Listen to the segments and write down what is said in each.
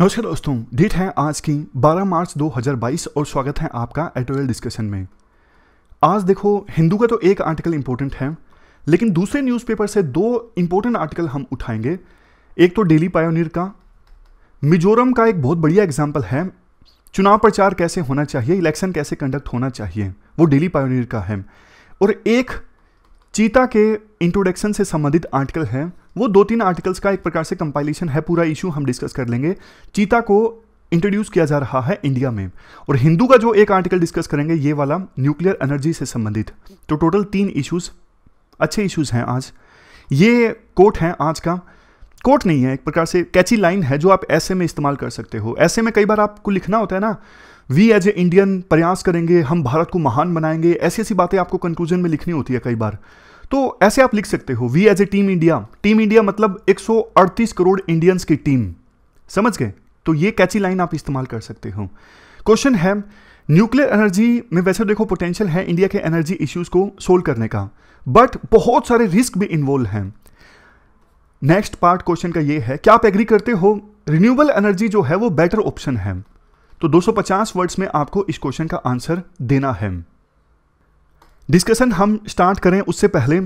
नमस्कार दोस्तों डेट है आज की 12 मार्च 2022 और स्वागत है आपका एटोरियल डिस्कशन में आज देखो हिंदू का तो एक आर्टिकल इंपॉर्टेंट है लेकिन दूसरे न्यूज़पेपर से दो इम्पोर्टेंट आर्टिकल हम उठाएंगे एक तो डेली पायोनियर का मिजोरम का एक बहुत बढ़िया एग्जाम्पल है चुनाव प्रचार कैसे होना चाहिए इलेक्शन कैसे कंडक्ट होना चाहिए वो डेली पायोनियर का है और एक चीता के इंट्रोडक्शन से संबंधित आर्टिकल है वो दो तीन आर्टिकल्स का एक प्रकार से कंपाइलेशन है पूरा इशू हम डिस्कस कर लेंगे चीता को इंट्रोड्यूस किया जा रहा है इंडिया में और हिंदू का जो एक आर्टिकल डिस्कस करेंगे ये वाला न्यूक्लियर एनर्जी से संबंधित तो टोटल तीन इश्यूज अच्छे इश्यूज हैं आज ये कोट है आज का कोट नहीं है एक प्रकार से कैची लाइन है जो आप ऐसे में इस्तेमाल कर सकते हो ऐसे में कई बार आपको लिखना होता है ना वी एज ए इंडियन प्रयास करेंगे हम भारत को महान बनाएंगे ऐसी ऐसी बातें आपको कंक्लूजन में लिखनी होती है कई बार तो ऐसे आप लिख सकते हो we as a team India team India मतलब 138 करोड़ इंडियंस की टीम समझ गए तो ये कैची लाइन आप इस्तेमाल कर सकते हो क्वेश्चन है न्यूक्लियर एनर्जी में वैसे देखो पोटेंशियल है इंडिया के एनर्जी इश्यूज को सोल्व करने का बट बहुत सारे रिस्क भी इन्वॉल्व हैं नेक्स्ट पार्ट क्वेश्चन का ये है क्या आप एग्री करते हो रिन्यूएबल एनर्जी जो है वो बेटर ऑप्शन है तो 250 वर्ड्स में आपको इस क्वेश्चन का आंसर देना है डिस्कशन हम स्टार्ट करें उससे पहले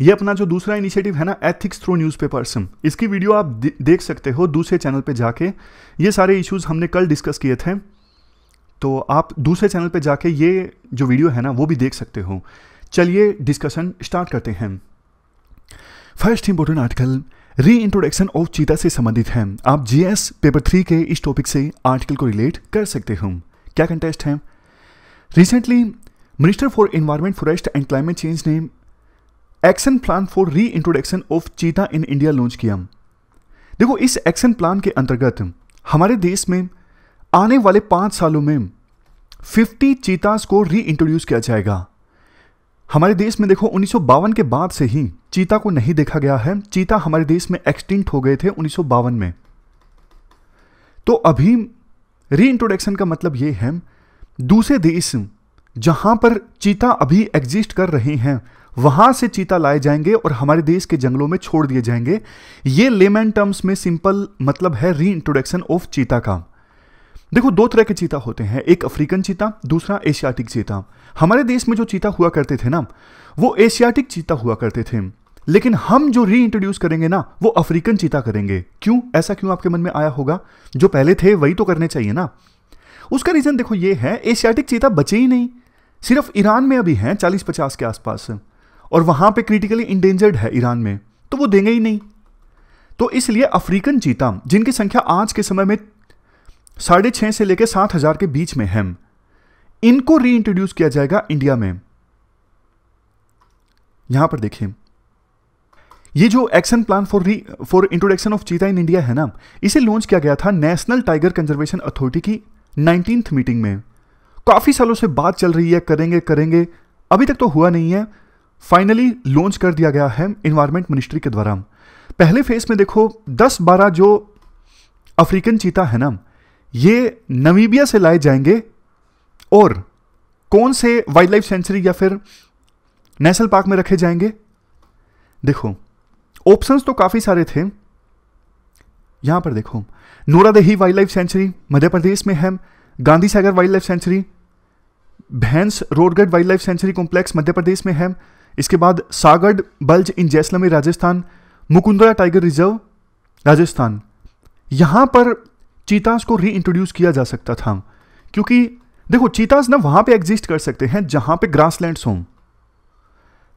ये अपना जो दूसरा इनिशिएटिव है ना एथिक्स थ्रू न्यूज़पेपर्सन इसकी वीडियो आप देख सकते हो दूसरे चैनल पे जाके ये सारे इश्यूज हमने कल डिस्कस किए थे तो आप दूसरे चैनल पे जाके ये जो वीडियो है ना वो भी देख सकते हो चलिए डिस्कशन स्टार्ट करते हैं first important article reintroduction of cheetah से संबंधित है आप जीएस पेपर थ्री के इस टॉपिक से आर्टिकल को रिलेट कर सकते हो क्या कंटेस्ट है recently minister for environment forest and climate change ने action plan for reintroduction of cheetah in India launch किया देखो इस एक्शन प्लान के अंतर्गत हमारे देश में आने वाले पांच सालों में 50 चीतास को री इंट्रोड्यूस किया जाएगा हमारे देश में देखो उन्नीस के बाद से ही चीता को नहीं देखा गया है चीता हमारे देश में एक्सटिंक्ट हो गए थे उन्नीस में तो अभी री इंट्रोडक्शन का मतलब यह है दूसरे देश जहां पर चीता अभी एग्जिस्ट कर रहे हैं वहां से चीता लाए जाएंगे और हमारे देश के जंगलों में छोड़ दिए जाएंगे ये लेमन टर्म्स में सिंपल मतलब है री इंट्रोडक्शन ऑफ चीता का देखो दो तरह के चीता होते हैं एक अफ्रीकन चीता दूसरा एशियाटिक चीता हमारे देश में जो चीता हुआ करते थे ना वो एशियाटिक चीता हुआ करते थे लेकिन हम जो री इंट्रोड्यूस करेंगे ना वो अफ्रीकन चीता करेंगे क्यों ऐसा क्यों आपके मन में आया होगा जो पहले थे वही तो करने चाहिए ना उसका रीजन देखो ये है एशियाटिक चीता बचे ही नहीं सिर्फ ईरान में अभी हैं चालीस पचास के आसपास और वहां पे क्रिटिकली इंडेंजर्ड है ईरान में तो वो देंगे ही नहीं तो इसलिए अफ्रीकन चीता जिनकी संख्या आज के समय में साढ़े छह से लेकर सात हज़ार के बीच में है इनको रीइंट्रोड्यूस किया जाएगा इंडिया में यहां पर देखिए ये जो action plan for re for introduction of cheetah in India है ना इसे लॉन्च किया गया था नेशनल टाइगर कंजर्वेशन अथॉरिटी की नाइनटीन मीटिंग में काफ़ी सालों से बात चल रही है करेंगे करेंगे अभी तक तो हुआ नहीं है फाइनली लॉन्च कर दिया गया है इन्वायरमेंट मिनिस्ट्री के द्वारा पहले फेज में देखो 10-12 जो अफ्रीकन चीता है ना ये नवीबिया से लाए जाएंगे और कौन से वाइल्ड लाइफ सेंचुरी या फिर नेशनल पार्क में रखे जाएंगे देखो ऑप्शंस तो काफ़ी सारे थे यहां पर देखो Nauradehi wildlife sanctuary Madhya Pradesh में है Gandhi Sagar wildlife sanctuary Bhainsrorgarh wildlife sanctuary complex Madhya Pradesh में है इसके बाद Shahgarh bulge in Jaisalmer Rajasthan Mukundra tiger reserve Rajasthan यहाँ पर चीतास को रीइंट्रोड्यूस किया जा सकता था क्योंकि देखो चीतास ना वहाँ पे एग्जिस्ट कर सकते हैं जहाँ पे ग्रासलैंड्स हों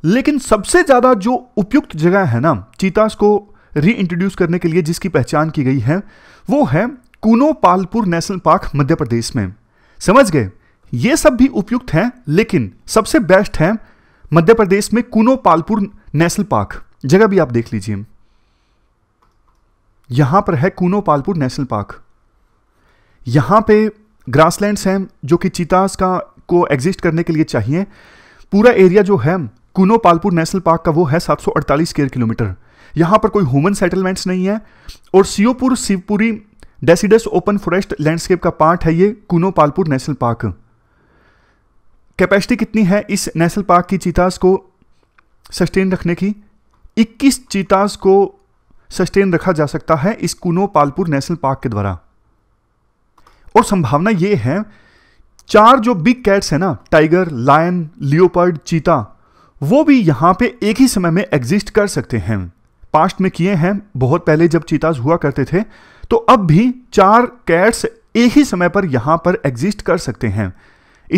लेकिन सबसे ज़्यादा जो उपयुक्त जगह है ना चीतास को रीइंट्रोड्यूस करने के लिए जिसकी पहचान की गई है वो है कूनो पालपुर नेशनल पार्क मध्य प्रदेश में समझ गए ये सब भी उपयुक्त हैं लेकिन सबसे बेस्ट है मध्य प्रदेश में कूनो पालपुर नेशनल पार्क जगह भी आप देख लीजिए यहां पर है कूनो पालपुर नेशनल पार्क यहां पे ग्रासलैंड्स हैं जो कि चीतास का को एग्जिस्ट करने के लिए चाहिए पूरा एरिया जो है कूनो पालपुर नेशनल पार्क का वो है 748 स्क्वायर किलोमीटर यहां पर कोई ह्यूमन सेटलमेंट्स नहीं है और Sheopur Shivpuri deciduous open forest landscape का पार्ट है ये Kuno Palpur national park capacity कितनी है इस नेशनल पार्क की चीतास को सस्टेन रखने की 21 चीतास को सस्टेन रखा जा सकता है इस कूनो पालपुर नेशनल पार्क के द्वारा और संभावना ये है चार जो बिग कैट्स हैं ना टाइगर लायन लियोपर्ड चीता वो भी यहां पे एक ही समय में एग्जिस्ट कर सकते हैं पास्ट में किए हैं बहुत पहले जब चीताज हुआ करते थे तो अब भी चार कैट्स एक ही समय पर यहां पर एग्जिस्ट कर सकते हैं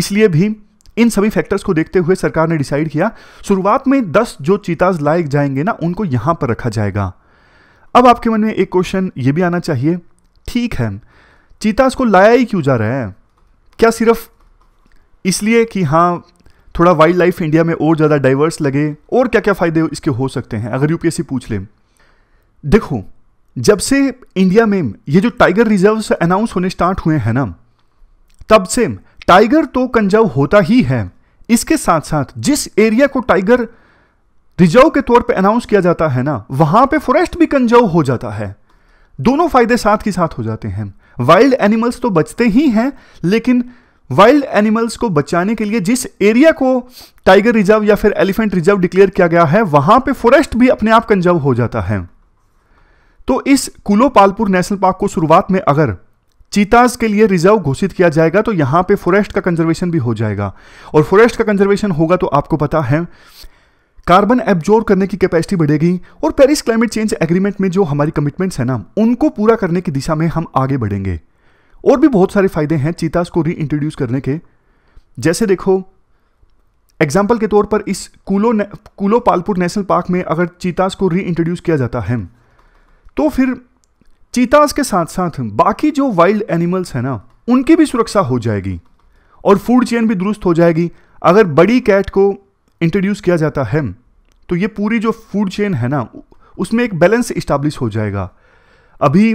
इसलिए भी इन सभी फैक्टर्स को देखते हुए सरकार ने डिसाइड किया शुरुआत में दस जो चीताज लाए जाएंगे ना उनको यहां पर रखा जाएगा अब आपके मन में एक क्वेश्चन यह भी आना चाहिए ठीक है चीताज को लाया ही क्यों जा रहा है क्या सिर्फ इसलिए कि हाँ थोड़ा वाइल्ड लाइफ इंडिया में और ज़्यादा डाइवर्स लगे और क्या क्या फ़ायदे इसके हो सकते हैं अगर यूपीएससी पूछ ले देखो जब से इंडिया में ये जो टाइगर रिजर्व्स अनाउंस होने स्टार्ट हुए हैं ना तब से टाइगर तो कंजर्व होता ही है इसके साथ साथ जिस एरिया को टाइगर रिजर्व के तौर पे अनाउंस किया जाता है ना वहां पे फॉरेस्ट भी कंजर्व हो जाता है दोनों फायदे साथ ही साथ हो जाते हैं वाइल्ड एनिमल्स तो बचते ही हैं लेकिन वाइल्ड एनिमल्स को बचाने के लिए जिस एरिया को टाइगर रिजर्व या फिर एलिफेंट रिजर्व डिक्लेयर किया गया है वहां पे फॉरेस्ट भी अपने आप कंजर्व हो जाता है तो इस कुलोपालपुर नेशनल पार्क को शुरुआत में अगर चीताज के लिए रिजर्व घोषित किया जाएगा तो यहां पे फॉरेस्ट का कंजर्वेशन भी हो जाएगा और फॉरेस्ट का कंजर्वेशन होगा तो आपको पता है कार्बन एब्जॉर्व करने की कैपेसिटी बढ़ेगी और पेरिस क्लाइमेट चेंज एग्रीमेंट में जो हमारी कमिटमेंट्स है ना उनको पूरा करने की दिशा में हम आगे बढ़ेंगे और भी बहुत सारे फायदे हैं चीताज को रीइंट्रोड्यूस करने के जैसे देखो एग्जाम्पल के तौर पर इस कूलो कूलो पालपुर नेशनल पार्क में अगर चीताज को रीइंट्रोड्यूस किया जाता है तो फिर चीतास के साथ साथ बाकी जो वाइल्ड एनिमल्स हैं ना उनकी भी सुरक्षा हो जाएगी और फूड चेन भी दुरुस्त हो जाएगी अगर बड़ी कैट को इंट्रोड्यूस किया जाता है तो ये पूरी जो फूड चेन है ना उसमें एक बैलेंस इस्टाब्लिश हो जाएगा अभी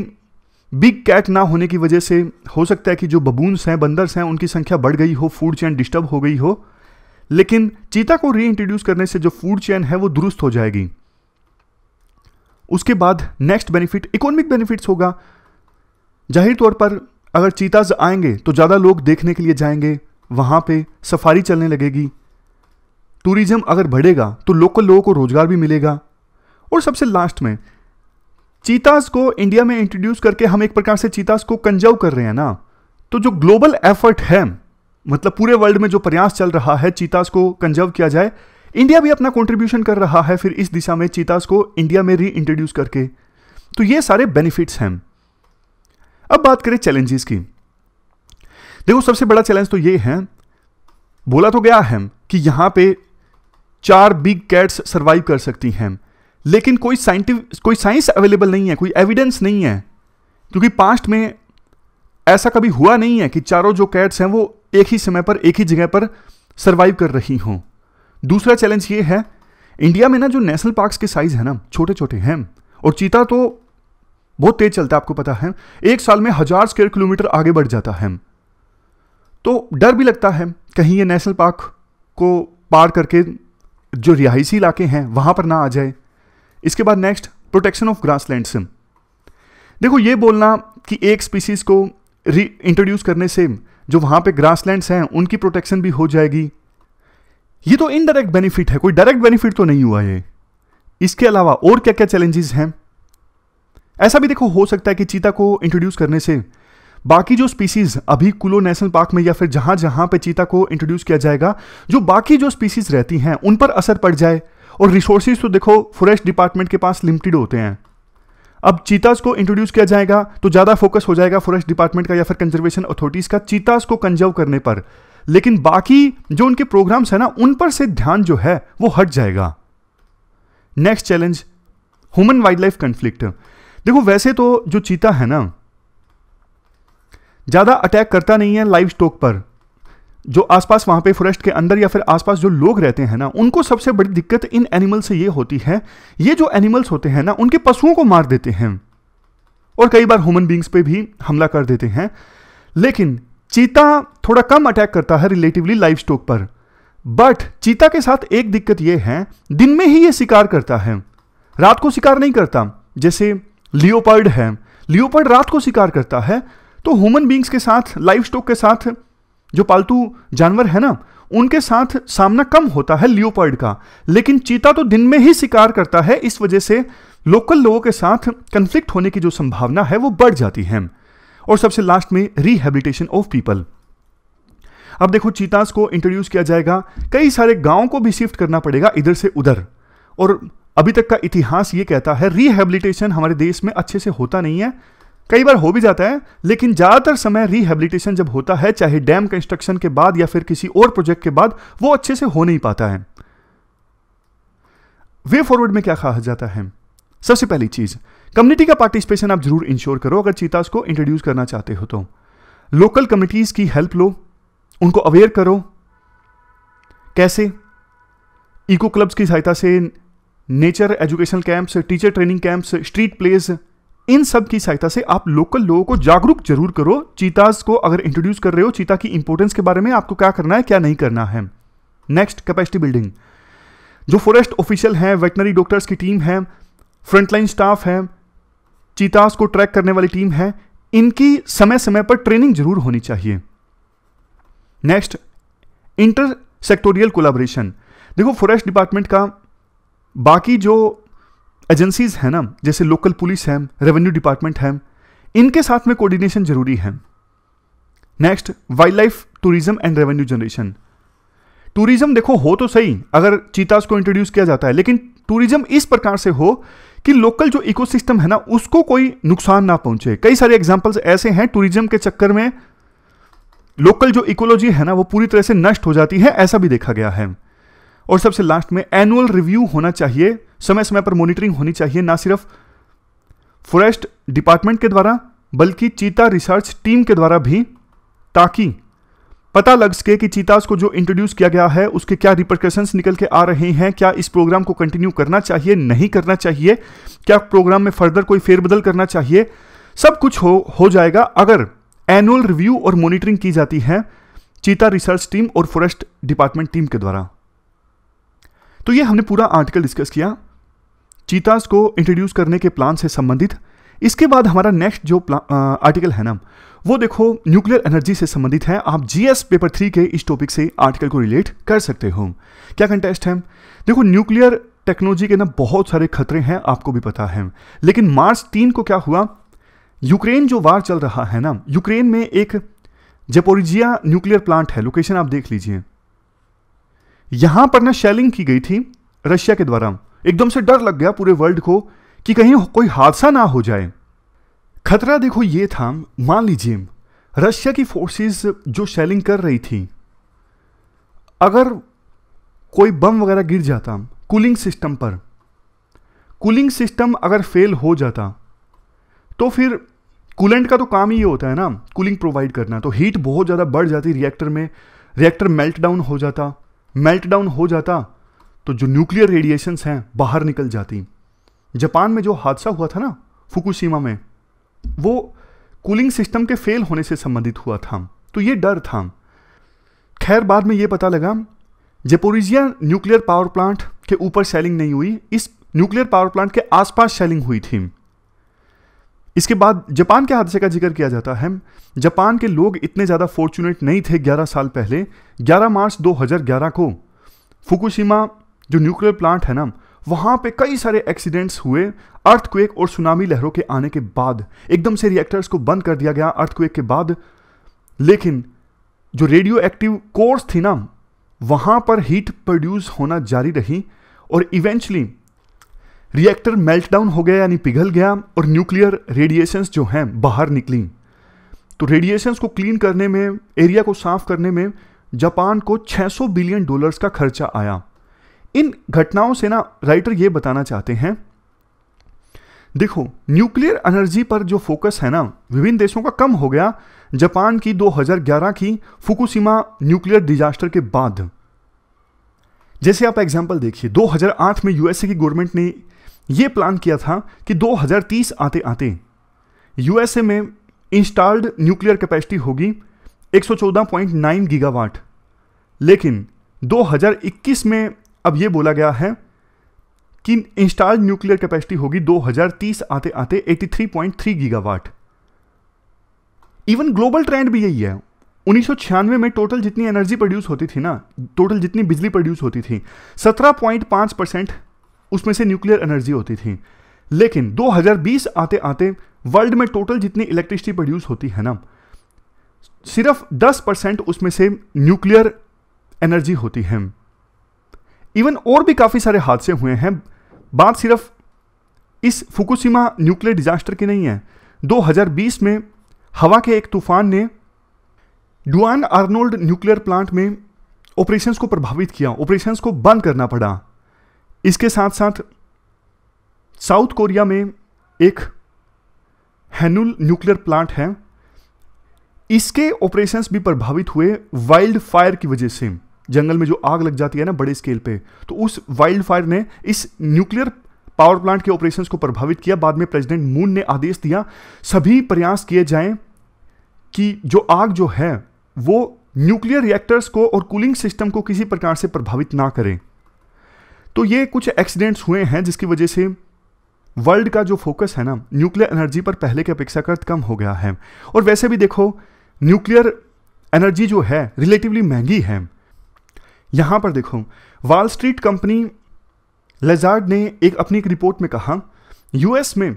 बिग कैट ना होने की वजह से हो सकता है कि जो बबून्स हैं बंदर्स हैं उनकी संख्या बढ़ गई हो फूड चैन डिस्टर्ब हो गई हो लेकिन चीता को रीइंट्रोड्यूस करने से जो फूड चैन है वो दुरुस्त हो जाएगी उसके बाद नेक्स्ट बेनिफिट इकोनॉमिक बेनिफिट्स होगा जाहिर तौर पर अगर चीताज आएंगे तो ज़्यादा लोग देखने के लिए जाएंगे वहाँ पे सफारी चलने लगेगी टूरिज्म अगर बढ़ेगा तो लोकल लोगों को रोज़गार भी मिलेगा और सबसे लास्ट में चीताज को इंडिया में इंट्रोड्यूस करके हम एक प्रकार से चीताज को कंजर्व कर रहे हैं ना तो जो ग्लोबल एफर्ट है मतलब पूरे वर्ल्ड में जो प्रयास चल रहा है चीताज को कंजर्व किया जाए इंडिया भी अपना कंट्रीब्यूशन कर रहा है फिर इस दिशा में चीताज को इंडिया में रीइंट्रोड्यूस करके तो ये सारे बेनिफिट्स हैं अब बात करें चैलेंजेस की देखो सबसे बड़ा चैलेंज तो ये है बोला तो गया है कि यहां पे चार बिग कैट्स सर्वाइव कर सकती हैं लेकिन कोई साइंटिफिक कोई साइंस अवेलेबल नहीं है कोई एविडेंस नहीं है क्योंकि पास्ट में ऐसा कभी हुआ नहीं है कि चारों जो कैट्स हैं वो एक ही समय पर एक ही जगह पर सर्वाइव कर रही हों दूसरा चैलेंज ये है इंडिया में ना जो नेशनल पार्क्स के साइज़ है ना छोटे छोटे हैं और चीता तो बहुत तेज चलता है आपको पता है एक साल में हज़ार स्क्वेयर किलोमीटर आगे बढ़ जाता है तो डर भी लगता है कहीं ये नेशनल पार्क को पार करके जो रिहायशी इलाके हैं वहां पर ना आ जाए इसके बाद next protection of grasslands देखो ये बोलना कि एक स्पीसीज़ को री इंट्रोड्यूस करने से जो वहाँ पे ग्रास हैं उनकी प्रोटेक्शन भी हो जाएगी ये तो इनडायरेक्ट बेनिफिट है कोई डायरेक्ट बेनिफिट तो नहीं हुआ ये इसके अलावा और क्या क्या चैलेंजेस हैं ऐसा भी देखो हो सकता है कि चीता को इंट्रोड्यूस करने से बाकी जो स्पीसीज अभी कुलो नेशनल पार्क में या फिर जहां जहां पे चीता को इंट्रोड्यूस किया जाएगा जो बाकी जो स्पीसीज रहती हैं उन पर असर पड़ जाए और रिसोर्सेज तो देखो फॉरेस्ट डिपार्टमेंट के पास लिमिटेड होते हैं अब चीताज को इंट्रोड्यूस किया जाएगा तो ज़्यादा फोकस हो जाएगा फॉरेस्ट डिपार्टमेंट का या फिर कंजर्वेशन अथॉरिटीज़ का चीताज को कंजर्व करने पर लेकिन बाकी जो उनके प्रोग्राम्स हैं ना उन पर से ध्यान जो है वो हट जाएगा next challenge human wildlife conflict देखो वैसे तो जो चीता है ना ज़्यादा अटैक करता नहीं है लाइव स्टॉक पर जो आसपास वहां पे फॉरेस्ट के अंदर या फिर आसपास जो लोग रहते हैं ना उनको सबसे बड़ी दिक्कत इन एनिमल से ये होती है ये जो एनिमल्स होते हैं ना उनके पशुओं को मार देते हैं और कई बार ह्यूमन बींग्स पे भी हमला कर देते हैं लेकिन चीता थोड़ा कम अटैक करता है रिलेटिवली लाइव स्टॉक पर बट चीता के साथ एक दिक्कत यह है दिन में ही ये शिकार करता है रात को शिकार नहीं करता जैसे लियोपर्ड है लियोपर्ड रात को शिकार करता है तो ह्यूमन बींग्स के साथ लाइव स्टॉक के साथ जो पालतू जानवर है ना उनके साथ सामना कम होता है लियोपर्ड का लेकिन चीता तो दिन में ही शिकार करता है इस वजह से लोकल लोगों के साथ कन्फ्लिक्ट होने की जो संभावना है वो बढ़ जाती है और सबसे लास्ट में रिहेबिलिटेशन ऑफ पीपल अब देखो चीतास को इंट्रोड्यूस किया जाएगा कई सारे गांव को भी शिफ्ट करना पड़ेगा इधर से उधर और अभी तक का इतिहास ये कहता है रिहेबिलिटेशन हमारे देश में अच्छे से होता नहीं है कई बार हो भी जाता है लेकिन ज़्यादातर समय रिहेबिलिटेशन जब होता है चाहे डैम कंस्ट्रक्शन के बाद या फिर किसी और प्रोजेक्ट के बाद वो अच्छे से हो नहीं पाता है वे फॉरवर्ड में क्या कहा जाता है सबसे पहली चीज़ कम्युनिटी का पार्टिसिपेशन आप जरूर इंश्योर करो अगर चीताज को इंट्रोड्यूस करना चाहते हो तो लोकल कम्युनिटीज़ की हेल्प लो उनको अवेयर करो कैसे इको क्लब्स की सहायता से nature educational camps teacher training camps street plays इन सब की सहायता से आप लोकल लोगों को जागरूक जरूर करो चीताज को अगर इंट्रोड्यूस कर रहे हो चीता की इंपोर्टेंस के बारे में आपको क्या करना है क्या नहीं करना है नेक्स्ट कैपेसिटी बिल्डिंग जो फॉरेस्ट ऑफिशियल हैं वेटनरी डॉक्टर्स की टीम है फ्रंटलाइन स्टाफ है चीतास को ट्रैक करने वाली टीम है इनकी समय समय पर ट्रेनिंग जरूर होनी चाहिए नेक्स्ट इंटर सेक्टोरियल कोलाब्रेशन देखो फॉरेस्ट डिपार्टमेंट का बाकी जो एजेंसीज हैं ना जैसे लोकल पुलिस है रेवेन्यू डिपार्टमेंट है इनके साथ में कोऑर्डिनेशन जरूरी है next wildlife tourism and revenue generation tourism देखो हो तो सही अगर चीतास को इंट्रोड्यूस किया जाता है लेकिन टूरिज्म इस प्रकार से हो कि लोकल जो इकोसिस्टम है ना उसको कोई नुकसान ना पहुंचे कई सारे एग्जाम्पल्स ऐसे हैं टूरिज्म के चक्कर में लोकल जो इकोलॉजी है ना वो पूरी तरह से नष्ट हो जाती है ऐसा भी देखा गया है और सबसे लास्ट में एनुअल रिव्यू होना चाहिए समय समय पर मॉनिटरिंग होनी चाहिए ना सिर्फ फॉरेस्ट डिपार्टमेंट के द्वारा बल्कि चीता रिसर्च टीम के द्वारा भी ताकि पता लग सके कि चीतास को जो इंट्रोड्यूस किया गया है उसके क्या रिप्रकशंस निकल के आ रहे हैं क्या इस प्रोग्राम को कंटिन्यू करना चाहिए नहीं करना चाहिए क्या प्रोग्राम में फर्दर कोई फेरबदल करना चाहिए सब कुछ हो हो जाएगा अगर एनुअल रिव्यू और मॉनिटरिंग की जाती है चीता रिसर्च टीम और फॉरेस्ट डिपार्टमेंट टीम के द्वारा तो ये हमने पूरा आर्टिकल डिस्कस किया चीतास को इंट्रोड्यूस करने के प्लान से संबंधित इसके बाद हमारा नेक्स्ट जो आर्टिकल है ना वो देखो न्यूक्लियर एनर्जी से संबंधित है आप जीएस पेपर थ्री के इस टॉपिक से आर्टिकल को रिलेट कर सकते हो क्या कंटेस्ट है देखो न्यूक्लियर टेक्नोलॉजी के ना बहुत सारे खतरे हैं आपको भी पता है लेकिन मार्च तीन को क्या हुआ यूक्रेन जो वार चल रहा है ना यूक्रेन में एक जेपोरिजिया न्यूक्लियर प्लांट है लोकेशन आप देख लीजिए यहां पर ना शेलिंग की गई थी रशिया के द्वारा एकदम से डर लग गया पूरे वर्ल्ड को कि कहीं कोई हादसा ना हो जाए खतरा देखो ये था मान लीजिए रशिया की फोर्सेस जो शेलिंग कर रही थी अगर कोई बम वगैरह गिर जाता कूलिंग सिस्टम पर कूलिंग सिस्टम अगर फेल हो जाता तो फिर कूलेंट का तो काम ही होता है ना कूलिंग प्रोवाइड करना तो हीट बहुत ज़्यादा बढ़ जाती रिएक्टर में रिएक्टर मेल्ट डाउन हो जाता मेल्ट डाउन हो जाता तो जो न्यूक्लियर रेडिएशंस हैं बाहर निकल जाती जापान में जो हादसा हुआ था ना फुकुशीमा में वो कूलिंग सिस्टम के फेल होने से संबंधित हुआ था तो ये डर था खैर बाद में ये पता लगा जेपोरिजिया न्यूक्लियर पावर प्लांट के ऊपर सेलिंग नहीं हुई इस न्यूक्लियर पावर प्लांट के आसपास सेलिंग हुई थी इसके बाद जापान के हादसे का जिक्र किया जाता है जापान के लोग इतने ज़्यादा फॉर्चुनेट नहीं थे 11 साल पहले 11 मार्च 2011 को फुकुशिमा जो न्यूक्लियर प्लांट है ना वहां पे कई सारे एक्सीडेंट्स हुए अर्थक्वेक और सुनामी लहरों के आने के बाद एकदम से रिएक्टर्स को बंद कर दिया गया अर्थक्वेक के बाद लेकिन जो रेडियो एक्टिव कोर्स थी ना वहां पर हीट प्रोड्यूस होना जारी रही और इवेंचुअली रिएक्टर मेल्टडाउन हो गया यानी पिघल गया और न्यूक्लियर रेडिएशंस जो हैं बाहर निकली तो रेडिएशंस को क्लीन करने में एरिया को साफ करने में जापान को 600 बिलियन डॉलर्स का खर्चा आया इन घटनाओं से ना राइटर ये बताना चाहते हैं देखो न्यूक्लियर एनर्जी पर जो फोकस है ना विभिन्न देशों का कम हो गया जापान की 2011 की फुकुशिमा न्यूक्लियर डिजास्टर के बाद जैसे आप एग्जाम्पल देखिए 2008 में यूएसए की गवर्नमेंट ने यह प्लान किया था कि 2030 आते आते यूएसए में इंस्टॉल्ड न्यूक्लियर कैपेसिटी होगी 114.9 गीगावाट लेकिन 2021 में अब यह बोला गया है कि इंस्टॉल न्यूक्लियर कैपेसिटी होगी 2030 आते आते 83.3 गीगावाट इवन ग्लोबल ट्रेंड भी यही है उन्नीस में टोटल जितनी एनर्जी प्रोड्यूस होती थी ना टोटल जितनी बिजली प्रोड्यूस होती थी 17.5 परसेंट उसमें से न्यूक्लियर एनर्जी होती थी लेकिन 2020 आते आते वर्ल्ड में टोटल जितनी इलेक्ट्रिसिटी प्रोड्यूस होती है ना सिर्फ 10 परसेंट उसमें से न्यूक्लियर एनर्जी होती है इवन और भी काफ़ी सारे हादसे हुए हैं बात सिर्फ इस फुकुशिमा न्यूक्लियर डिजास्टर की नहीं है 2020 में हवा के एक तूफान ने डुआन आर्नोल्ड न्यूक्लियर प्लांट में ऑपरेशंस को प्रभावित किया ऑपरेशंस को बंद करना पड़ा इसके साथ साथ साउथ कोरिया में एक हैनुल न्यूक्लियर प्लांट है इसके ऑपरेशंस भी प्रभावित हुए वाइल्ड फायर की वजह से जंगल में जो आग लग जाती है ना बड़े स्केल पे तो उस वाइल्ड फायर ने इस न्यूक्लियर पावर प्लांट के ऑपरेशंस को प्रभावित किया बाद में प्रेसिडेंट मून ने आदेश दिया सभी प्रयास किए जाएं कि जो आग जो है वो न्यूक्लियर रिएक्टर्स को और कूलिंग सिस्टम को किसी प्रकार से प्रभावित ना करें तो ये कुछ एक्सीडेंट्स हुए हैं जिसकी वजह से वर्ल्ड का जो फोकस है ना न्यूक्लियर एनर्जी पर पहले की अपेक्षाकृत कम हो गया है और वैसे भी देखो न्यूक्लियर एनर्जी जो है रिलेटिवली महंगी है यहां पर देखो वॉल स्ट्रीट कंपनी लेजार्ड ने एक अपनी एक रिपोर्ट में कहा यूएस में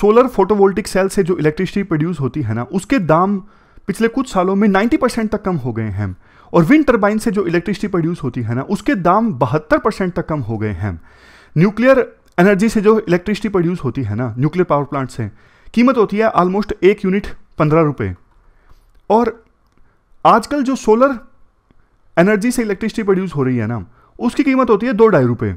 सोलर फोटोवोल्टिक सेल से जो इलेक्ट्रिसिटी प्रोड्यूस होती है ना उसके दाम पिछले कुछ सालों में 90 परसेंट तक कम हो गए हैं और विंड टर्बाइन से जो इलेक्ट्रिसिटी प्रोड्यूस होती है ना उसके दाम बहत्तर परसेंट तक कम हो गए हैं न्यूक्लियर एनर्जी से जो इलेक्ट्रिसिटी प्रोड्यूस होती है ना न्यूक्लियर पावर प्लांट से कीमत होती है ऑलमोस्ट एक यूनिट पंद्रह रुपये और आजकल जो सोलर एनर्जी से इलेक्ट्रिसिटी प्रोड्यूस हो रही है ना उसकी कीमत होती है दो ढाई रुपये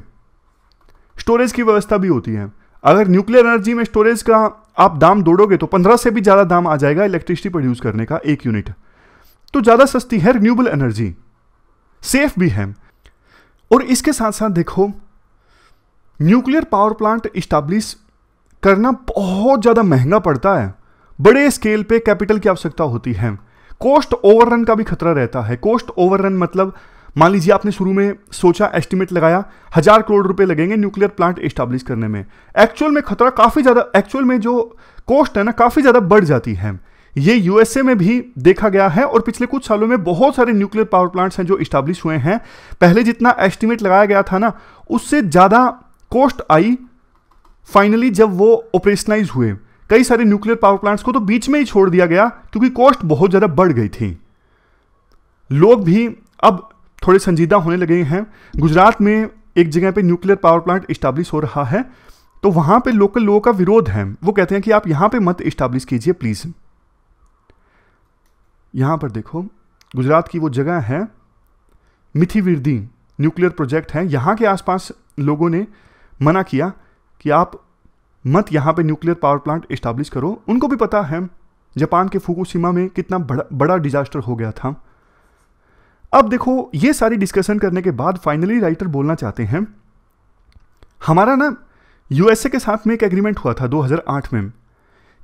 स्टोरेज की व्यवस्था भी होती है अगर न्यूक्लियर एनर्जी में स्टोरेज का आप दाम दौड़ोगे तो पंद्रह से भी ज़्यादा दाम आ जाएगा इलेक्ट्रिसिटी प्रोड्यूस करने का एक यूनिट तो ज़्यादा सस्ती है रिन्यूबल एनर्जी सेफ भी है और इसके साथ साथ देखो न्यूक्लियर पावर प्लांट इस्टाब्लिश करना बहुत ज़्यादा महंगा पड़ता है बड़े स्केल पे कैपिटल की आवश्यकता होती है कोस्ट ओवररन का भी खतरा रहता है कोस्ट ओवररन मतलब मान लीजिए आपने शुरू में सोचा एस्टिमेट लगाया हजार करोड़ रुपए लगेंगे न्यूक्लियर प्लांट इस्टाब्लिश करने में एक्चुअल में खतरा काफ़ी ज़्यादा एक्चुअल में जो कॉस्ट है ना काफ़ी ज़्यादा बढ़ जाती है ये यूएसए में भी देखा गया है और पिछले कुछ सालों में बहुत सारे न्यूक्लियर पावर प्लांट्स हैं जो इस्टाब्लिश हुए हैं पहले जितना एस्टिमेट लगाया गया था ना उससे ज़्यादा कॉस्ट आई फाइनली जब वो ऑपरेशनाइज हुए कई सारे न्यूक्लियर पावर प्लांट्स को तो बीच में ही छोड़ दिया गया क्योंकि कॉस्ट बहुत ज़्यादा बढ़ गई थी लोग भी अब थोड़े संजीदा होने लगे हैं गुजरात में एक जगह पे न्यूक्लियर पावर प्लांट इस्टाब्लिश हो रहा है तो वहां पे लोकल लोगों का विरोध है वो कहते हैं कि आप यहां पे मत इस्टाब्लिश कीजिए प्लीज़ यहां पर देखो गुजरात की वो जगह है मिथिविर्दी न्यूक्लियर प्रोजेक्ट है यहां के आसपास लोगों ने मना किया कि आप मत यहाँ पे न्यूक्लियर पावर प्लांट इस्टाब्लिश करो उनको भी पता है जापान के फुकुशिमा में कितना बड़ा बड़ा डिजास्टर हो गया था अब देखो ये सारी डिस्कशन करने के बाद फाइनली राइटर बोलना चाहते हैं हमारा ना यूएसए के साथ में एक एग्रीमेंट हुआ था 2008 में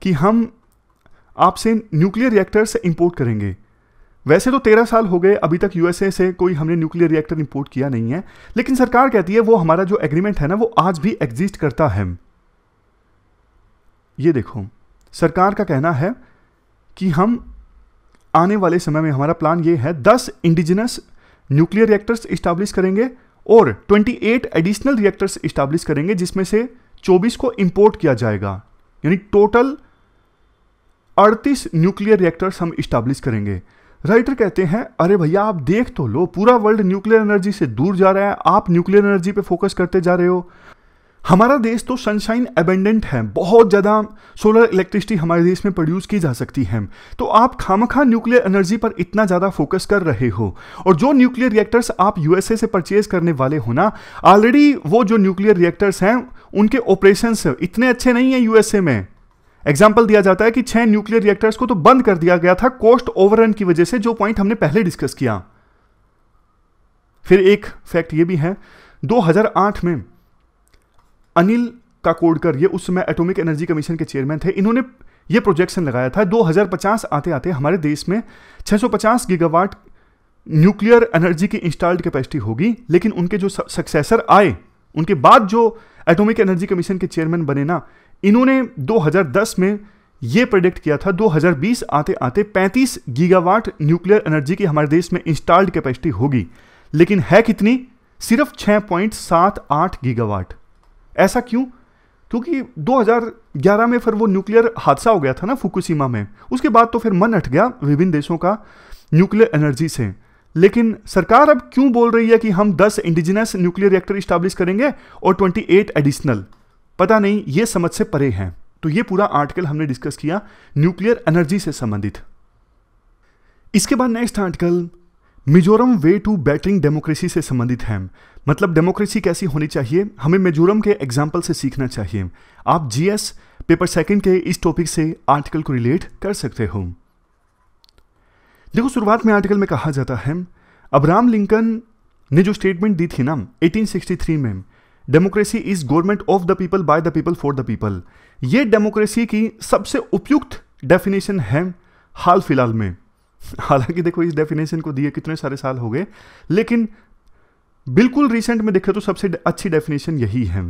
कि हम आपसे न्यूक्लियर रिएक्टर से इंपोर्ट करेंगे वैसे तो तेरह साल हो गए अभी तक यूएसए से कोई हमने न्यूक्लियर रिएक्टर इंपोर्ट किया नहीं है लेकिन सरकार कहती है वो हमारा जो एग्रीमेंट है ना वो आज भी एग्जिस्ट करता है ये देखो सरकार का कहना है कि हम आने वाले समय में हमारा प्लान ये है दस इंडिजिनस न्यूक्लियर रिएक्टर्स इस्टाब्लिश करेंगे और 28 एडिशनल रिएक्टर्स इस्टाब्लिश करेंगे जिसमें से 24 को इंपोर्ट किया जाएगा यानी टोटल 38 न्यूक्लियर रिएक्टर्स हम इस्टाब्लिश करेंगे राइटर कहते हैं अरे भैया आप देख तो लो पूरा वर्ल्ड न्यूक्लियर एनर्जी से दूर जा रहा है आप न्यूक्लियर एनर्जी पे फोकस करते जा रहे हो हमारा देश तो सनशाइन एबेंडेंट है बहुत ज़्यादा सोलर इलेक्ट्रिसिटी हमारे देश में प्रोड्यूस की जा सकती है तो आप खामखा न्यूक्लियर एनर्जी पर इतना ज़्यादा फोकस कर रहे हो और जो न्यूक्लियर रिएक्टर्स आप यूएसए से परचेज करने वाले हो ना ऑलरेडी वो जो न्यूक्लियर रिएक्टर्स हैं उनके ऑपरेशन इतने अच्छे नहीं हैं यूएसए में एग्जाम्पल दिया जाता है कि छह न्यूक्लियर रिएक्टर्स को तो बंद कर दिया गया था कॉस्ट ओवररन की वजह से जो पॉइंट हमने पहले डिस्कस किया फिर एक फैक्ट ये भी है 2008 में अनिल काकोडकर ये उस समय एटॉमिक एनर्जी कमीशन के चेयरमैन थे इन्होंने ये प्रोजेक्शन लगाया था 2050 आते आते हमारे देश में 650 गीगावाट न्यूक्लियर एनर्जी की इंस्टॉल्ड कैपेसिटी होगी लेकिन उनके जो सक्सेसर आए उनके बाद जो एटॉमिक एनर्जी कमीशन के चेयरमैन बने ना इन्होंने 2010 में ये प्रोडिक्ट किया था 2020 आते आते 35 गीगावाट न्यूक्लियर एनर्जी की हमारे देश में इंस्टॉल्ड कैपेसिटी होगी लेकिन है कितनी सिर्फ 6.78 गीगावाट ऐसा क्यों क्योंकि 2011 में फिर वो न्यूक्लियर हादसा हो गया था ना फुकुसीमा में उसके बाद तो फिर मन हट गया विभिन्न देशों का न्यूक्लियर एनर्जी से लेकिन सरकार अब क्यों बोल रही है कि हम 10 इंडिजिनस न्यूक्लियर रिएक्टर स्टाब्लिश करेंगे और 28 एडिशनल पता नहीं ये समझ से परे हैं तो ये पूरा आर्टिकल हमने डिस्कस किया न्यूक्लियर एनर्जी से संबंधित इसके बाद next article Mizoram way to bettering democracy से संबंधित है मतलब डेमोक्रेसी कैसी होनी चाहिए हमें मिजोरम के एग्जाम्पल से सीखना चाहिए आप जीएस पेपर सेकंड के इस टॉपिक से आर्टिकल को रिलेट कर सकते हो देखो शुरुआत में आर्टिकल में कहा जाता है अब्राहम लिंकन ने जो स्टेटमेंट दी थी ना 1863 में democracy is government of the people by the people for the people ये डेमोक्रेसी की सबसे उपयुक्त डेफिनेशन है हाल फिलहाल में हालांकि देखो इस डेफिनेशन को दिए कितने सारे साल हो गए लेकिन बिल्कुल रिसेंट में देखे तो सबसे अच्छी डेफिनेशन यही है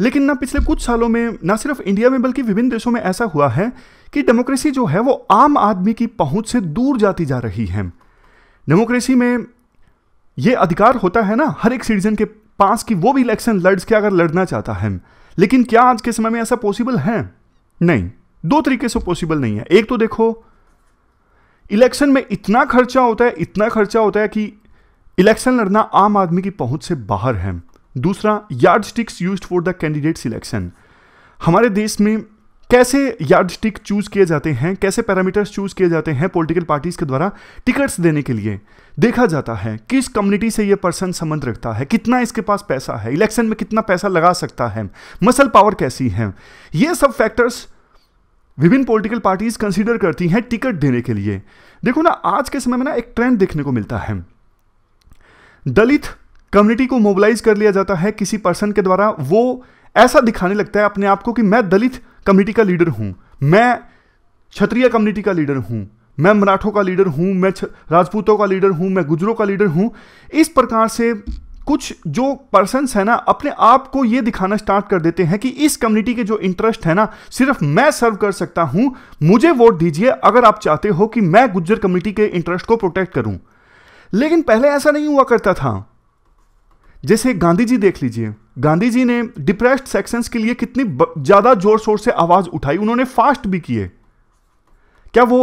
लेकिन ना पिछले कुछ सालों में ना सिर्फ इंडिया में बल्कि विभिन्न देशों में ऐसा हुआ है कि डेमोक्रेसी जो है वो आम आदमी की पहुंच से दूर जाती जा रही है डेमोक्रेसी में ये अधिकार होता है ना हर एक सिटीजन के पास कि वो भी इलेक्शन लड़ के अगर लड़ना चाहता है लेकिन क्या आज के समय में ऐसा पॉसिबल है नहीं दो तरीके से पॉसिबल नहीं है एक तो देखो इलेक्शन में इतना खर्चा होता है इतना खर्चा होता है कि इलेक्शन लड़ना आम आदमी की पहुंच से बाहर है दूसरा yardsticks use for the candidate election हमारे देश में कैसे यार्ड स्टिक चूज़ किए जाते हैं कैसे पैरामीटर्स चूज़ किए जाते हैं पॉलिटिकल पार्टीज़ के द्वारा टिकट्स देने के लिए देखा जाता है किस कम्युनिटी से यह पर्सन संबंध रखता है कितना इसके पास पैसा है इलेक्शन में कितना पैसा लगा सकता है मसल पावर कैसी है ये सब फैक्टर्स विभिन्न पॉलिटिकल पार्टीज कंसीडर करती हैं टिकट देने के लिए देखो ना आज के समय में ना एक ट्रेंड देखने को मिलता है दलित कम्युनिटी को मोबिलाइज कर लिया जाता है किसी पर्सन के द्वारा वो ऐसा दिखाने लगता है अपने आप को कि मैं दलित कम्युनिटी का लीडर हूं मैं क्षत्रिय कम्युनिटी का लीडर हूं मैं मराठों का लीडर हूं मैं राजपूतों का लीडर हूं मैं गुजरों का लीडर हूं इस प्रकार से कुछ जो पर्सनस है ना अपने आप को ये दिखाना स्टार्ट कर देते हैं कि इस कम्युनिटी के जो इंटरेस्ट है ना सिर्फ मैं सर्व कर सकता हूं मुझे वोट दीजिए अगर आप चाहते हो कि मैं गुज्जर कम्युनिटी के इंटरेस्ट को प्रोटेक्ट करूं लेकिन पहले ऐसा नहीं हुआ करता था जैसे गांधी जी देख लीजिए गांधी जी ने डिप्रेस्ड सेक्शंस के लिए कितनी ज़्यादा जोर शोर से आवाज़ उठाई उन्होंने फास्ट भी किए क्या वो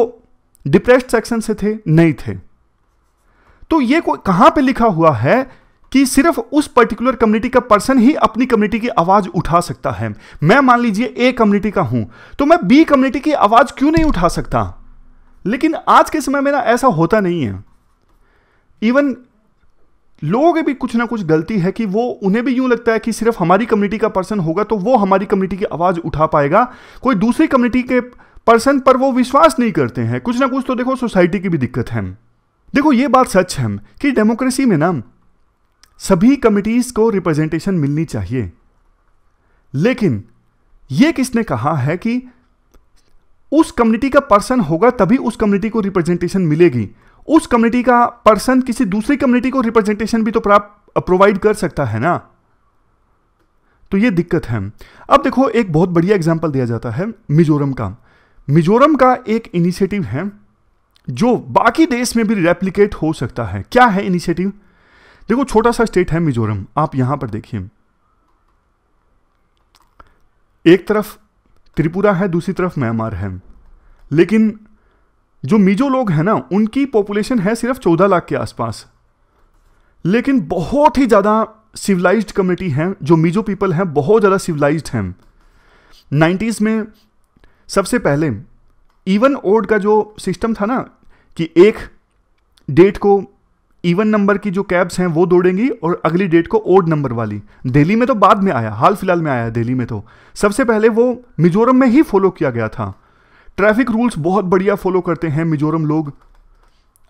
डिप्रेस्ड सेक्शन से थे नहीं थे तो ये कोई कहां पे लिखा हुआ है कि सिर्फ उस पर्टिकुलर कम्युनिटी का पर्सन ही अपनी कम्युनिटी की आवाज़ उठा सकता है मैं मान लीजिए ए कम्युनिटी का हूं तो मैं बी कम्युनिटी की आवाज़ क्यों नहीं उठा सकता लेकिन आज के समय में ना ऐसा होता नहीं है इवन लोगों के भी कुछ ना कुछ गलती है कि वो उन्हें भी यूं लगता है कि सिर्फ हमारी कम्युनिटी का पर्सन होगा तो वो हमारी कम्युनिटी की आवाज़ उठा पाएगा कोई दूसरी कम्युनिटी के पर्सन पर वो विश्वास नहीं करते हैं कुछ ना कुछ तो देखो सोसाइटी की भी दिक्कत है देखो ये बात सच है कि डेमोक्रेसी में ना सभी कमिटीज को रिप्रेजेंटेशन मिलनी चाहिए लेकिन यह किसने कहा है कि उस कम्युनिटी का पर्सन होगा तभी उस कम्युनिटी को रिप्रेजेंटेशन मिलेगी उस कम्युनिटी का पर्सन किसी दूसरी कम्युनिटी को रिप्रेजेंटेशन भी तो प्राप्त प्रोवाइड कर सकता है ना तो ये दिक्कत है अब देखो एक बहुत बढ़िया एग्जाम्पल दिया जाता है मिजोरम का मिजोरम का एक इनिशिएटिव है जो बाकी देश में भी रेप्लिकेट हो सकता है क्या है इनिशिएटिव देखो छोटा सा स्टेट है मिजोरम आप यहां पर देखिए एक तरफ त्रिपुरा है दूसरी तरफ म्यांमार है लेकिन जो मिजो लोग हैं ना उनकी पॉपुलेशन है सिर्फ चौदह लाख के आसपास लेकिन बहुत ही ज़्यादा सिविलाइज्ड कम्युनिटी हैं जो मिजो पीपल हैं बहुत ज़्यादा सिविलाइज्ड हैं नाइन्टीज़ में सबसे पहले इवन ओड का जो सिस्टम था ना कि एक डेट को इवन नंबर की जो कैब्स हैं वो दौड़ेंगी और अगली डेट को ओड नंबर वाली दिल्ली में तो बाद में आया हाल फिलहाल में आया दिल्ली में तो सबसे पहले वो मिजोरम में ही फॉलो किया गया था ट्रैफिक रूल्स बहुत बढ़िया फॉलो करते हैं मिजोरम लोग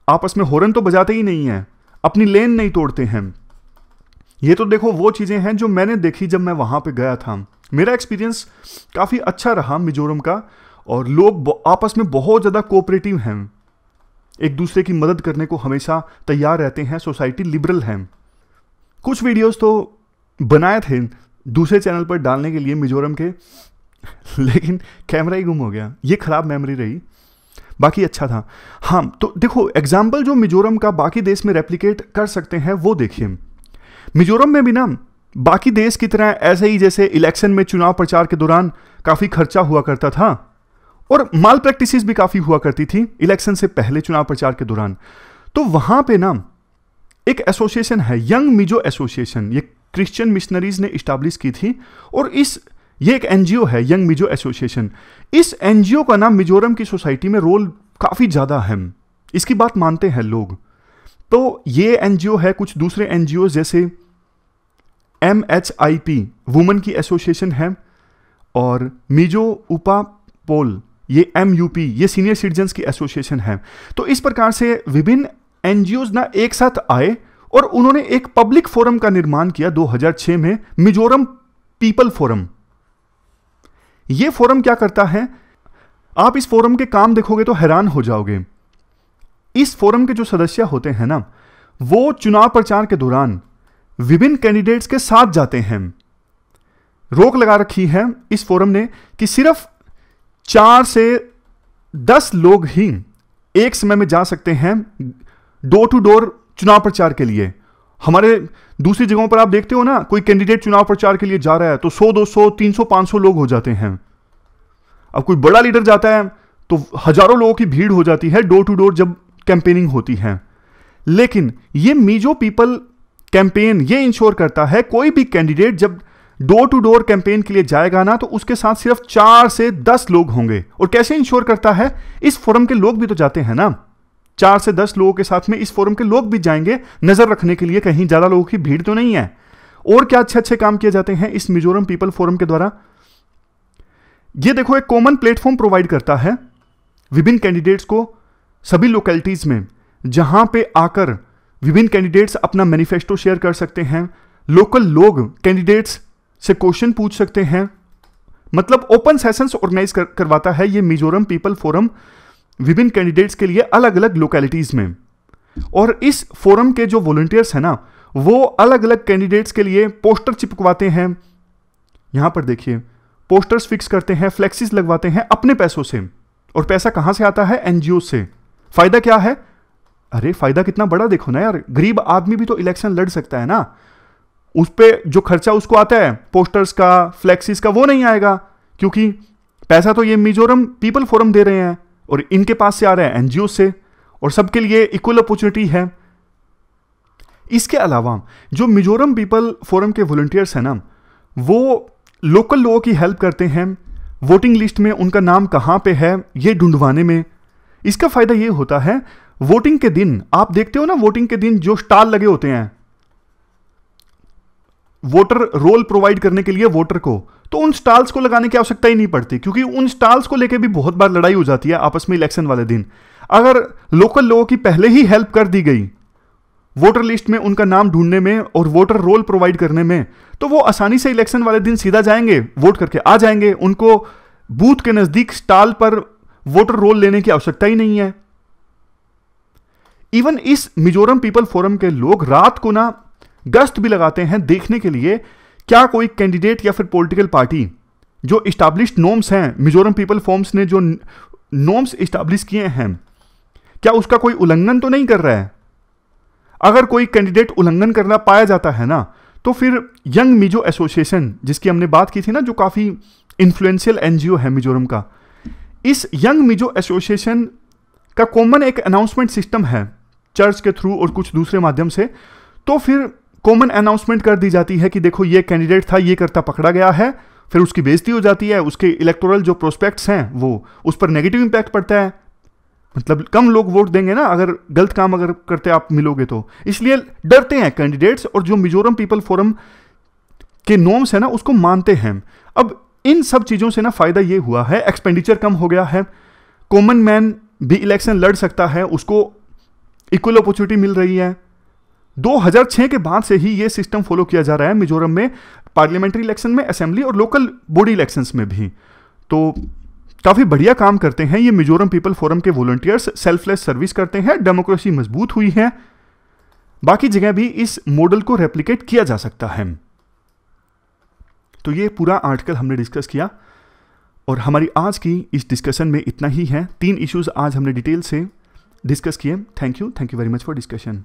आपस में हॉर्न तो बजाते ही नहीं हैं अपनी लेन नहीं तोड़ते हैं ये तो देखो वो चीज़ें हैं जो मैंने देखी जब मैं वहाँ पे गया था मेरा एक्सपीरियंस काफ़ी अच्छा रहा मिजोरम का और लोग आपस में बहुत ज़्यादा कोऑपरेटिव हैं एक दूसरे की मदद करने को हमेशा तैयार रहते हैं सोसाइटी लिबरल है कुछ वीडियोस तो बनाए थे दूसरे चैनल पर डालने के लिए मिजोरम के लेकिन कैमरा ही गुम हो गया ये ख़राब मेमोरी रही बाकी अच्छा था हाँ तो देखो एग्जाम्पल जो मिजोरम का बाकी देश में रेप्लीकेट कर सकते हैं वो देखिए मिजोरम में भी ना बाकी देश की तरह ऐसे ही जैसे इलेक्शन में चुनाव प्रचार के दौरान काफ़ी खर्चा हुआ करता था और माल प्रैक्टिस भी काफी हुआ करती थी इलेक्शन से पहले चुनाव प्रचार के दौरान तो वहां पे ना एक एसोसिएशन है यंग मिजो एसोसिएशन ये क्रिश्चियन मिशनरीज ने इस्टाब्लिश की थी और इस ये एक एनजीओ है यंग मिजो एसोसिएशन इस एनजीओ का नाम मिजोरम की सोसाइटी में रोल काफ़ी ज़्यादा है इसकी बात मानते हैं लोग तो ये एनजीओ है कुछ दूसरे एनजीओ जैसे M H I P woman की एसोसिएशन है और मिजो उपा पोल ये एम ये सीनियर सिटीजन की एसोसिएशन है तो इस प्रकार से विभिन्न एन ना एक साथ आए और उन्होंने एक पब्लिक फोरम का निर्माण किया 2006 में मिजोरम पीपल फोरम यह फोरम क्या करता है आप इस फोरम के काम देखोगे तो हैरान हो जाओगे इस फोरम के जो सदस्य होते हैं ना वो चुनाव प्रचार के दौरान विभिन्न कैंडिडेट्स के साथ जाते हैं रोक लगा रखी है इस फोरम ने कि सिर्फ चार से दस लोग ही एक समय में जा सकते हैं डोर टू डोर चुनाव प्रचार के लिए हमारे दूसरी जगहों पर आप देखते हो ना कोई कैंडिडेट चुनाव प्रचार के लिए जा रहा है तो 100, 200, 300, 500 लोग हो जाते हैं अब कोई बड़ा लीडर जाता है तो हजारों लोगों की भीड़ हो जाती है डोर टू डोर जब कैंपेनिंग होती है लेकिन ये मीजो पीपल कैंपेन ये इंश्योर करता है कोई भी कैंडिडेट जब डोर टू डोर कैंपेन के लिए जाएगा ना तो उसके साथ सिर्फ चार से दस लोग होंगे और कैसे इंश्योर करता है इस फोरम के लोग भी तो जाते हैं ना चार से दस लोगों के साथ में इस फोरम के लोग भी जाएंगे नजर रखने के लिए कहीं ज्यादा लोगों की भीड़ तो नहीं है और क्या अच्छे अच्छे काम किए जाते हैं इस मिजोरम पीपल फोरम के द्वारा ये देखो एक कॉमन प्लेटफॉर्म प्रोवाइड करता है विभिन्न कैंडिडेट्स को सभी लोकेलिटीज में जहां पे आकर विभिन्न कैंडिडेट्स अपना मैनिफेस्टो शेयर कर सकते हैं लोकल लोग कैंडिडेट्स से क्वेश्चन पूछ सकते हैं मतलब ओपन सेशंस ऑर्गेनाइज कर, करवाता है ये मिजोरम पीपल फोरम विभिन्न कैंडिडेट्स के लिए अलग अलग लोकेलिटीज में और इस फोरम के जो वॉल्टियर्स हैं ना वो अलग अलग कैंडिडेट्स के लिए पोस्टर चिपकवाते हैं यहां पर देखिए पोस्टर्स फिक्स करते हैं फ्लेक्सिस लगवाते हैं अपने पैसों से और पैसा कहां से आता है एनजीओ से फायदा क्या है अरे फायदा कितना बड़ा देखो ना यार गरीब आदमी भी तो इलेक्शन लड़ सकता है ना उस पर जो खर्चा उसको आता है पोस्टर्स का फ्लैक्सिस का वो नहीं आएगा क्योंकि पैसा तो ये मिजोरम पीपल फोरम दे रहे हैं और इनके पास से आ रहे हैं एनजीओ से और सबके लिए इक्वल अपॉर्चुनिटी है इसके अलावा जो मिजोरम पीपल फोरम के वॉल्टियर्स हैं ना वो लोकल लोगों की हेल्प करते हैं वोटिंग लिस्ट में उनका नाम कहाँ पे है ये ढूंढवाने में इसका फ़ायदा ये होता है वोटिंग के दिन आप देखते हो ना वोटिंग के दिन जो स्टाल लगे होते हैं वोटर रोल प्रोवाइड करने के लिए वोटर को तो उन स्टॉल्स को लगाने की आवश्यकता ही नहीं पड़ती क्योंकि उन स्टॉल्स को लेकर भी बहुत बार लड़ाई हो जाती है आपस में इलेक्शन वाले दिन अगर लोकल लोगों की पहले ही हेल्प कर दी गई वोटर लिस्ट में उनका नाम ढूंढने में और वोटर रोल प्रोवाइड करने में तो वो आसानी से इलेक्शन वाले दिन सीधा जाएंगे वोट करके आ जाएंगे उनको बूथ के नज़दीक स्टाल पर वोटर रोल लेने की आवश्यकता ही नहीं है इवन इस मिजोरम पीपल फोरम के लोग रात को ना गश्त भी लगाते हैं देखने के लिए क्या कोई कैंडिडेट या फिर पॉलिटिकल पार्टी जो इस्टाब्लिश नॉर्म्स हैं मिजोरम पीपल फॉर्म्स ने जो नॉम्स इस्टाब्लिश किए हैं क्या उसका कोई उल्लंघन तो नहीं कर रहा है अगर कोई कैंडिडेट उल्लंघन करना पाया जाता है ना तो फिर यंग मिजो एसोसिएशन जिसकी हमने बात की थी ना जो काफ़ी इन्फ्लुएंशियल एन है मिजोरम का इस यंग मिजो एसोसिएशन का कॉमन एक अनाउंसमेंट सिस्टम है चर्च के थ्रू और कुछ दूसरे माध्यम से तो फिर कॉमन अनाउंसमेंट कर दी जाती है कि देखो ये कैंडिडेट था ये करता पकड़ा गया है फिर उसकी बेजती हो जाती है उसके इलेक्टोरल जो प्रोस्पेक्ट्स हैं वो उस पर नेगेटिव इंपैक्ट पड़ता है मतलब कम लोग वोट देंगे ना अगर गलत काम अगर करते आप मिलोगे तो इसलिए डरते हैं कैंडिडेट्स और जो मिजोरम पीपल फोरम के नॉर्म्स है ना उसको मानते हैं अब इन सब चीज़ों से ना फ़ायदा ये हुआ है एक्सपेंडिचर कम हो गया है कॉमन मैन भी इलेक्शन लड़ सकता है उसको इक्वल अपॉर्चुनिटी मिल रही है 2006 के बाद से ही ये सिस्टम फॉलो किया जा रहा है मिजोरम में पार्लियामेंट्री इलेक्शन में असेंबली और लोकल बॉडी इलेक्शंस में भी तो काफ़ी बढ़िया काम करते हैं ये मिजोरम पीपल फोरम के वॉलंटियर्स सेल्फलेस सर्विस करते हैं डेमोक्रेसी मजबूत हुई है बाकी जगह भी इस मॉडल को रेप्लिकेट किया जा सकता है तो ये पूरा आर्टिकल हमने डिस्कस किया और हमारी आज की इस डिस्कशन में इतना ही है तीन इश्यूज आज हमने डिटेल से डिस्कस किए thank you thank you very much for discussion